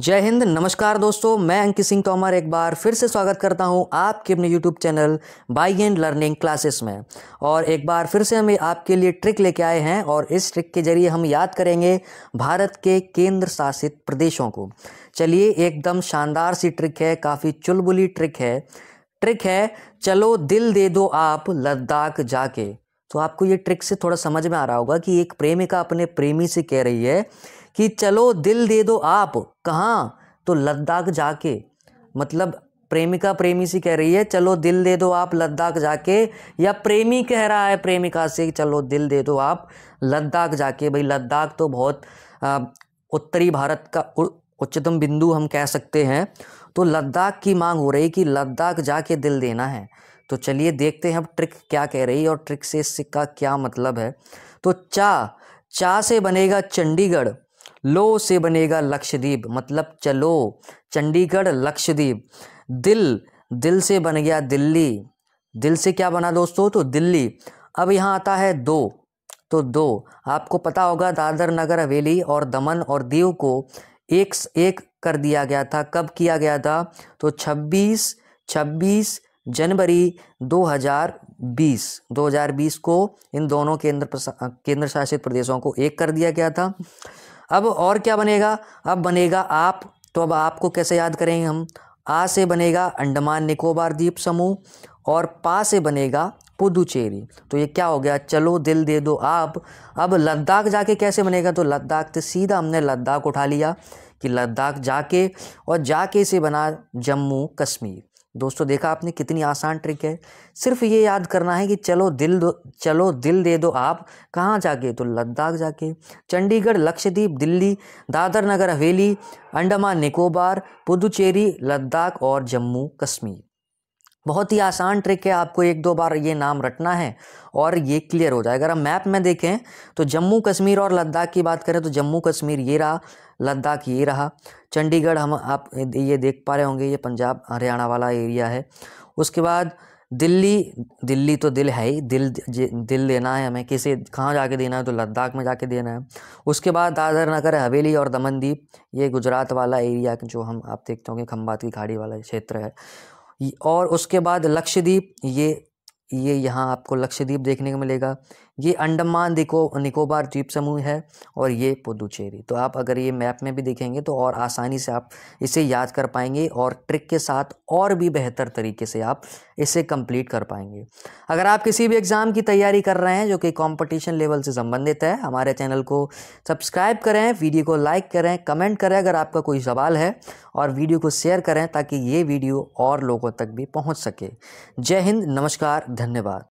जय हिंद नमस्कार दोस्तों मैं अंकित सिंह तोमर एक बार फिर से स्वागत करता हूं आपके अपने YouTube channel by and learning classes में और एक बार फिर से हम आपके लिए ट्रिक लेके आए हैं और इस ट्रिक के जरिए हम याद करेंगे भारत के केंद्र शासित प्रदेशों को चलिए एकदम शानदार सी ट्रिक है काफ़ी चुलबुली ट्रिक है ट्रिक है चलो दिल दे दो आप लद्दाख जाके तो आपको ये ट्रिक से थोड़ा समझ में आ रहा होगा कि एक प्रेमिका अपने प्रेमी से कह रही है कि चलो दिल दे दो आप कहाँ तो लद्दाख जाके मतलब प्रेमिका प्रेमी से कह रही है चलो दिल दे दो आप लद्दाख जाके या प्रेमी कह रहा है प्रेमिका से चलो दिल दे दो आप लद्दाख जाके भाई लद्दाख तो बहुत उत्तरी भारत का उच्चतम बिंदु हम कह सकते हैं तो लद्दाख की मांग हो रही कि लद्दाख जाके दिल देना है तो चलिए देखते हैं अब ट्रिक क्या कह रही है और ट्रिक से इसका क्या मतलब है तो चा चा से बनेगा चंडीगढ़ लो से बनेगा लक्षद्वीप मतलब चलो चंडीगढ़ लक्षद्वीप दिल दिल से बन गया दिल्ली दिल से क्या बना दोस्तों तो दिल्ली अब यहाँ आता है दो तो दो आपको पता होगा दादर नगर हवेली और दमन और दीव को एक एक कर दिया गया था कब किया गया था तो 26 26 जनवरी 2020 2020 को इन दोनों केंद्र केंद्र शासित प्रदेशों को एक कर दिया गया था अब और क्या बनेगा अब बनेगा आप तो अब आपको कैसे याद करेंगे हम आ से बनेगा अंडमान निकोबार द्वीप समूह और पा से बनेगा पुदुचेरी तो ये क्या हो गया चलो दिल दे दो आप अब लद्दाख जाके कैसे बनेगा तो लद्दाख तो सीधा हमने लद्दाख उठा लिया कि लद्दाख जाके और जाके से बना जम्मू कश्मीर दोस्तों देखा आपने कितनी आसान ट्रिक है सिर्फ ये याद करना है कि चलो दिल दो चलो दिल दे दो आप कहाँ जाके तो लद्दाख जाके चंडीगढ़ लक्षद्वीप दिल्ली दादर नगर हवेली अंडमान निकोबार पुदुचेरी लद्दाख और जम्मू कश्मीर बहुत ही आसान ट्रिक है आपको एक दो बार ये नाम रटना है और ये क्लियर हो जाएगा अगर हम मैप में देखें तो जम्मू कश्मीर और लद्दाख की बात करें तो जम्मू कश्मीर ये रहा लद्दाख ये रहा चंडीगढ़ हम आप ये देख पा रहे होंगे ये पंजाब हरियाणा वाला एरिया है उसके बाद दिल्ली दिल्ली तो दिल है ही दिल दिल देना है हमें किसे कहाँ जाके देना है तो लद्दाख में जाके देना है उसके बाद दादर नगर हवेली और दमनदीप ये गुजरात वाला एरिया जो हम आप देखते होंगे खम्बात की खाड़ी वाला क्षेत्र है और उसके बाद लक्षद्वीप ये ये यहाँ आपको लक्षद्वीप देखने को मिलेगा ये अंडमान दिको निकोबार द्वीप समूह है और ये पुदुचेरी तो आप अगर ये मैप में भी देखेंगे तो और आसानी से आप इसे याद कर पाएंगे और ट्रिक के साथ और भी बेहतर तरीके से आप इसे कंप्लीट कर पाएंगे अगर आप किसी भी एग्ज़ाम की तैयारी कर रहे हैं जो कि कॉम्पिटिशन लेवल से संबंधित है हमारे चैनल को सब्सक्राइब करें वीडियो को लाइक करें कमेंट करें अगर आपका कोई सवाल है और वीडियो को शेयर करें ताकि ये वीडियो और लोगों तक भी पहुँच सके जय हिंद नमस्कार धन्यवाद